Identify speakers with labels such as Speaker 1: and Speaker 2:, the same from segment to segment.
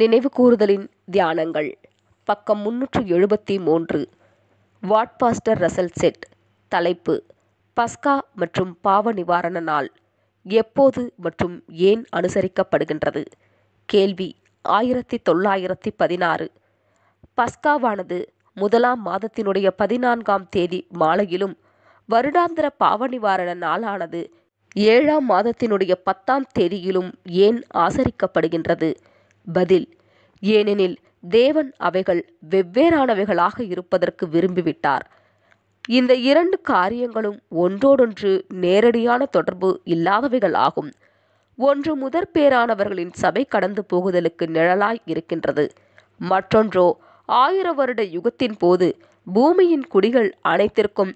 Speaker 1: நினைவு கூறுதலின் தியானங்கள் பக்கம் முன்னூற்று எழுபத்தி மூன்று வாட்பாஸ்டர் ரசல் செட் தலைப்பு பஸ்கா மற்றும் பாவ நிவாரண நாள் எப்போது மற்றும் ஏன் அனுசரிக்கப்படுகின்றது கேள்வி ஆயிரத்தி தொள்ளாயிரத்தி பதினாறு பஸ்காவானது முதலாம் மாதத்தினுடைய பதினான்காம் தேதி மாலையிலும் வருடாந்திர பாவ நிவாரண நாளானது ஏழாம் மாதத்தினுடைய பத்தாம் தேதியிலும் ஏன் ஆசரிக்கப்படுகின்றது பதில் ஏனெனில் தேவன் அவைகள் வெவ்வேறானவைகளாக இருப்பதற்கு விரும்பிவிட்டார் இந்த இரண்டு காரியங்களும் ஒன்றோடொன்று நேரடியான தொடர்பு இல்லாதவைகள் ஆகும் ஒன்று முதற் பேரானவர்களின் சபை கடந்து போகுதலுக்கு நிழலாய் இருக்கின்றது மற்றொன்றோ ஆயிர வருட யுகத்தின் போது பூமியின் குடிகள் அனைத்திற்கும்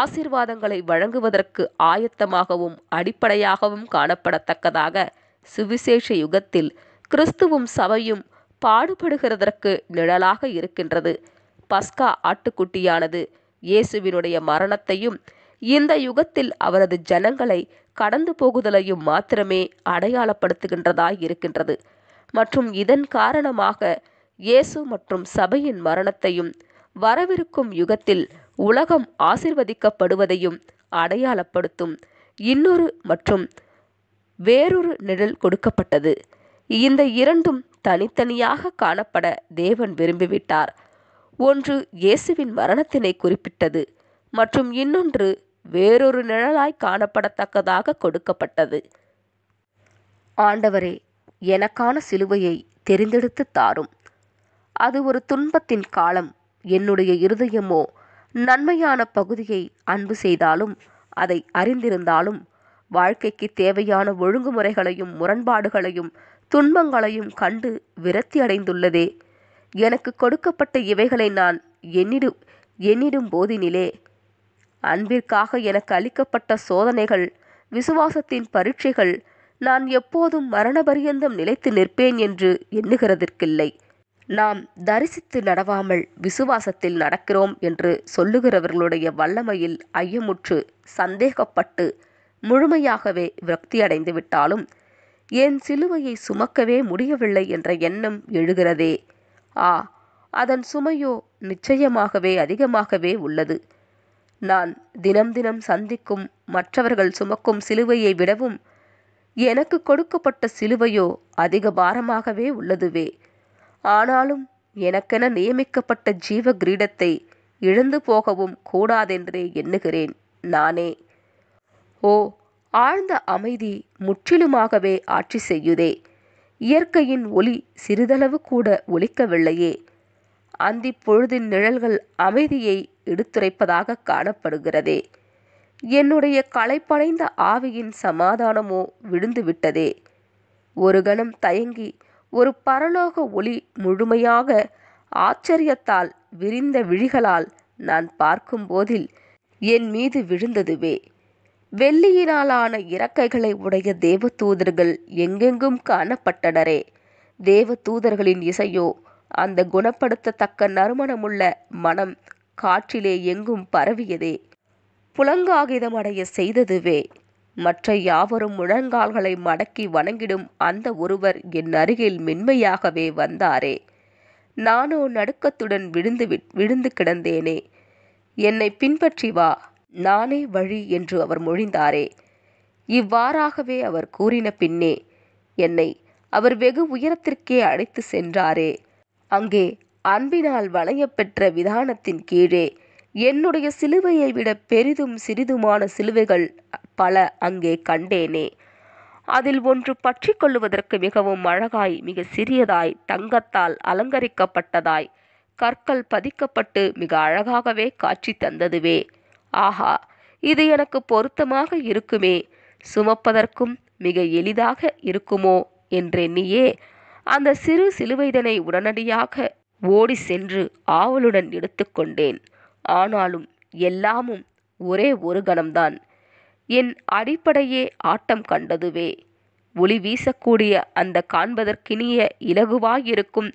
Speaker 1: ஆசிர்வாதங்களை வழங்குவதற்கு ஆயத்தமாகவும் அடிப்படையாகவும் காணப்படத்தக்கதாக சுவிசேஷ யுகத்தில் கிறிஸ்துவும் சபையும் பாடுபடுகிறதற்கு நிழலாக இருக்கின்றது பஸ்கா ஆட்டுக்குட்டியானது இயேசுவினுடைய மரணத்தையும் இந்த யுகத்தில் அவரது ஜனங்களை கடந்து போகுதலையும் மாத்திரமே அடையாளப்படுத்துகின்றதாய் இருக்கின்றது மற்றும் இதன் காரணமாக இயேசு மற்றும் சபையின் மரணத்தையும் வரவிருக்கும் யுகத்தில் உலகம் ஆசிர்வதிக்கப்படுவதையும் அடையாளப்படுத்தும் இன்னொரு மற்றும் வேறொரு நிழல் கொடுக்கப்பட்டது இந்த இரண்டும் தனித்தனியாக காணப்பட தேவன் விரும்பிவிட்டார் ஒன்று இயேசுவின் மரணத்தினை குறிப்பிட்டது மற்றும் இன்னொன்று வேறொரு நிழலாய் காணப்படத்தக்கதாக கொடுக்கப்பட்டது ஆண்டவரே எனக்கான சிலுவையை தெரிந்தெடுத்து தாரும் அது ஒரு துன்பத்தின் காலம் என்னுடைய இருதயமோ நன்மையான பகுதியை அன்பு செய்தாலும் அதை அறிந்திருந்தாலும் வாழ்க்கைக்கு தேவையான ஒழுங்குமுறைகளையும் முரண்பாடுகளையும் துன்பங்களையும் கண்டு விரத்தி அடைந்துள்ளதே எனக்கு கொடுக்கப்பட்ட இவைகளை நான் எண்ணிடும் எண்ணிடும் போதினிலே அன்பிற்காக எனக்கு அளிக்கப்பட்ட சோதனைகள் விசுவாசத்தின் பரீட்சைகள் நான் எப்போதும் மரணபரியந்தம் நிலைத்து நிற்பேன் என்று எண்ணுகிறதற்கில்லை நாம் தரிசித்து நடவாமல் விசுவாசத்தில் நடக்கிறோம் என்று சொல்லுகிறவர்களுடைய வல்லமையில் ஐயமுற்று சந்தேகப்பட்டு முழுமையாகவே விரக்தியடைந்து விட்டாலும் என் சிலுவையை சுமக்கவே முடியவில்லை என்ற எண்ணம் எழுகிறதே ஆ அதன் சுமையோ நிச்சயமாகவே அதிகமாகவே உள்ளது நான் தினம் தினம் சந்திக்கும் மற்றவர்கள் சுமக்கும் சிலுவையை விடவும் எனக்கு கொடுக்கப்பட்ட சிலுவையோ அதிக பாரமாகவே உள்ளதுவே ஆனாலும் எனக்கென நியமிக்கப்பட்ட ஜீவ கிரீடத்தை இழந்து போகவும் கூடாதென்றே எண்ணுகிறேன் நானே ஓ ஆழ்ந்த அமைதி முற்றிலுமாகவே ஆட்சி செய்யுதே இயற்கையின் ஒளி சிறிதளவு கூட ஒலிக்கவில்லையே அந்தி பொழுதின் நிழல்கள் அமைதியை எடுத்துரைப்பதாக காணப்படுகிறதே என்னுடைய களைப்படைந்த ஆவியின் சமாதானமோ விழுந்துவிட்டதே ஒரு கணம் தயங்கி ஒரு பரலோக ஒளி முழுமையாக ஆச்சரியத்தால் விரிந்த விழிகளால் நான் பார்க்கும் போதில் என் மீது விழுந்ததுவே வெள்ளியினாலான இறக்கைகளை உடைய தேவதூதர்கள் எங்கெங்கும் காணப்பட்டனரே தேவதூதர்களின் இசையோ அந்த குணப்படுத்தத்தக்க நறுமணமுள்ள மனம் காற்றிலே எங்கும் பரவியதே புலங்காகிதம் செய்ததுவே மற்ற யாவரும் முழங்கால்களை மடக்கி வணங்கிடும் அந்த ஒருவர் என் அருகில் மென்மையாகவே வந்தாரே நானோ நடுக்கத்துடன் விழுந்து விழுந்து கிடந்தேனே என்னை பின்பற்றி வா நானே வழி என்று அவர் மொழிந்தாரே இவ்வாறாகவே அவர் கூறின பின்னே என்னை அவர் வெகு உயரத்திற்கே அழைத்து சென்றாரே அங்கே அன்பினால் வளையப்பெற்ற விதானத்தின் கீழே என்னுடைய சிலுவையை விட பெரிதும் சிறிதுமான சிலுவைகள் பல அங்கே கண்டேனே அதில் ஒன்று பற்றி கொள்ளுவதற்கு மிகவும் அழகாய் மிக சிறியதாய் தங்கத்தால் அலங்கரிக்கப்பட்டதாய் கற்கள் பதிக்கப்பட்டு மிக அழகாகவே காட்சி தந்ததுவே ஆஹா இது எனக்கு பொருத்தமாக இருக்குமே சுமப்பதற்கும் மிக எளிதாக இருக்குமோ என்றெண்ணியே அந்த சிறு சிலுவைதனை உடனடியாக ஓடி சென்று ஆவலுடன் எடுத்துக்கொண்டேன் ஆனாலும் எல்லாமும் ஒரே ஒரு கணம்தான் என் அடிப்படையே ஆட்டம் கண்டதுவே ஒளி வீசக்கூடிய அந்த காண்பதற்கினிய இலகுவாயிருக்கும்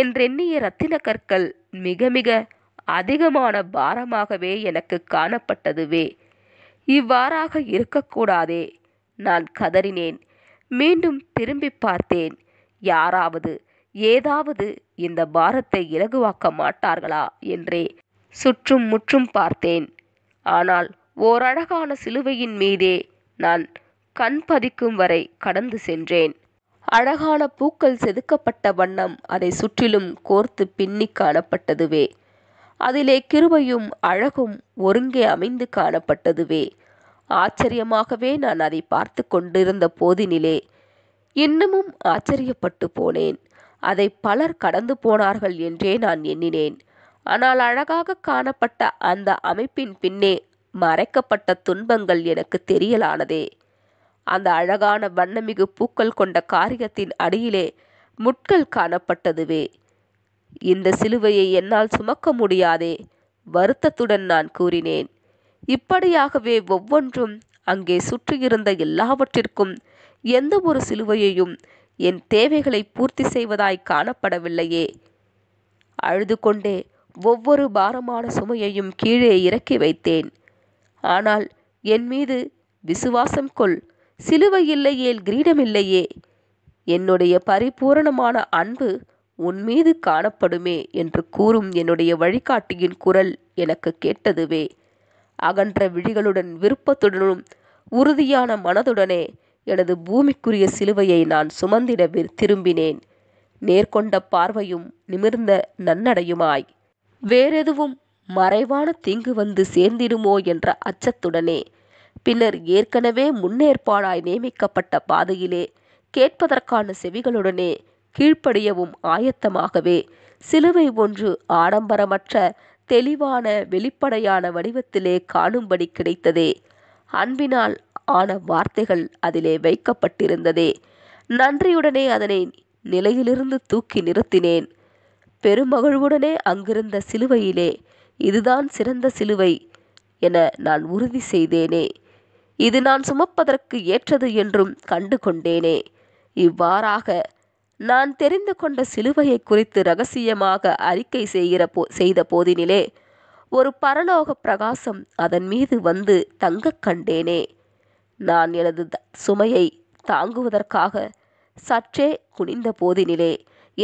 Speaker 1: என்றெண்ணிய ரத்தின கற்கள் மிக மிக அதிகமான பாரமாகவே எனக்கு காணப்பட்டதுவே இவ்வாறாக இருக்கக்கூடாதே நான் கதறினேன் மீண்டும் திரும்பி பார்த்தேன் யாராவது ஏதாவது இந்த பாரத்தை இலகுவாக்க மாட்டார்களா என்றே சுற்றும் முற்றும் பார்த்தேன் ஆனால் ஓரழகான சிலுவையின் மீதே நான் கண் பதிக்கும் வரை கடந்து சென்றேன் அழகான பூக்கள் செதுக்கப்பட்ட வண்ணம் அதை சுற்றிலும் கோர்த்து பின்னி காணப்பட்டதுவே அதிலே கிருபையும் அழகும் ஒருங்கே அமைந்து காணப்பட்டதுவே ஆச்சரியமாகவே நான் அதை பார்த்து கொண்டிருந்த போதினிலே இன்னமும் ஆச்சரியப்பட்டு போனேன் அதை பலர் கடந்து போனார்கள் என்றே நான் எண்ணினேன் ஆனால் அழகாக காணப்பட்ட அந்த அமைப்பின் பின்னே மறைக்கப்பட்ட துன்பங்கள் எனக்கு தெரியலானதே அந்த அழகான வண்ணமிகு பூக்கள் கொண்ட காரியத்தின் அடியிலே முட்கள் காணப்பட்டதுவே இந்த சிலுவையை என்னால் சுமக்க முடியாதே வருத்தத்துடன் நான் கூறினேன் இப்படியாகவே ஒவ்வொன்றும் அங்கே சுற்றியிருந்த எல்லாவற்றிற்கும் எந்த ஒரு சிலுவையையும் என் தேவைகளை பூர்த்தி செய்வதாய் காணப்படவில்லையே அழுது கொண்டே ஒவ்வொரு பாரமான சுமையையும் கீழே இறக்கி வைத்தேன் ஆனால் என் மீது விசுவாசம் கொள் சிலுவை இல்லையேல் கிரீடமில்லையே என்னுடைய பரிபூரணமான அன்பு உன்மீது காணப்படுமே என்று கூறும் என்னுடைய வழிகாட்டியின் குரல் எனக்கு கேட்டதுவே அகன்ற விழிகளுடன் விருப்பத்துடனும் உறுதியான மனதுடனே எனது பூமிக்குரிய சிலுவையை நான் சுமந்திட திரும்பினேன் நேர்கொண்ட பார்வையும் நிமிர்ந்த நன்னடையுமாய் வேறெதுவும் மறைவான தீங்கு வந்து சேர்ந்திடுமோ என்ற அச்சத்துடனே பின்னர் ஏற்கனவே முன்னேற்பாடாய் நியமிக்கப்பட்ட பாதையிலே கேட்பதற்கான செவிகளுடனே கீழ்ப்படியவும் ஆயத்தமாகவே சிலுவை ஒன்று ஆடம்பரமற்ற தெளிவான வெளிப்படையான வடிவத்திலே காணும்படி கிடைத்ததே அன்பினால் ஆன வார்த்தைகள் அதிலே வைக்கப்பட்டிருந்ததே நன்றியுடனே அதனை நிலையிலிருந்து தூக்கி நிறுத்தினேன் பெருமகிழ்வுடனே அங்கிருந்த சிலுவையிலே இதுதான் சிறந்த சிலுவை என நான் உறுதி செய்தேனே இது நான் சுமப்பதற்கு ஏற்றது என்றும் கண்டு கொண்டேனே இவ்வாறாக நான் தெரிந்து கொண்ட சிலுவையை குறித்து ரகசியமாக அறிக்கை செய்கிற போ செய்த போதினிலே ஒரு பரலோக பிரகாசம் அதன் மீது வந்து தங்க கண்டேனே நான் எனது சுமையை தாங்குவதற்காக சற்றே குனிந்த போதினிலே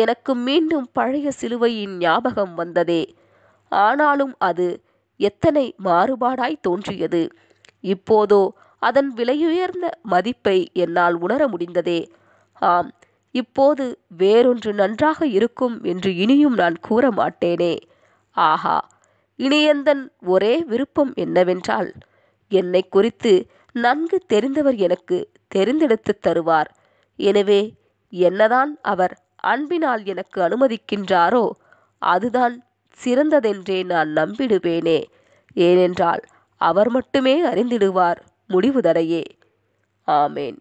Speaker 1: எனக்கு மீண்டும் பழைய சிலுவையின் ஞாபகம் வந்ததே ஆனாலும் அது எத்தனை மாறுபாடாய் தோன்றியது இப்போதோ அதன் விலையுயர்ந்த மதிப்பை என்னால் உணர முடிந்ததே ஆம் இப்போது வேறொன்று நன்றாக இருக்கும் என்று இனியும் நான் கூற மாட்டேனே ஆஹா இனியந்தன் ஒரே விருப்பம் என்னவென்றால் என்னை குறித்து நன்கு தெரிந்தவர் எனக்கு தெரிந்தெடுத்துத் தருவார் எனவே என்னதான் அவர் அன்பினால் எனக்கு அனுமதிக்கின்றாரோ அதுதான் சிறந்ததென்றே நான் நம்பிடுவேனே ஏனென்றால் அவர் மட்டுமே அறிந்திடுவார் முடிவுதரையே ஆமேன்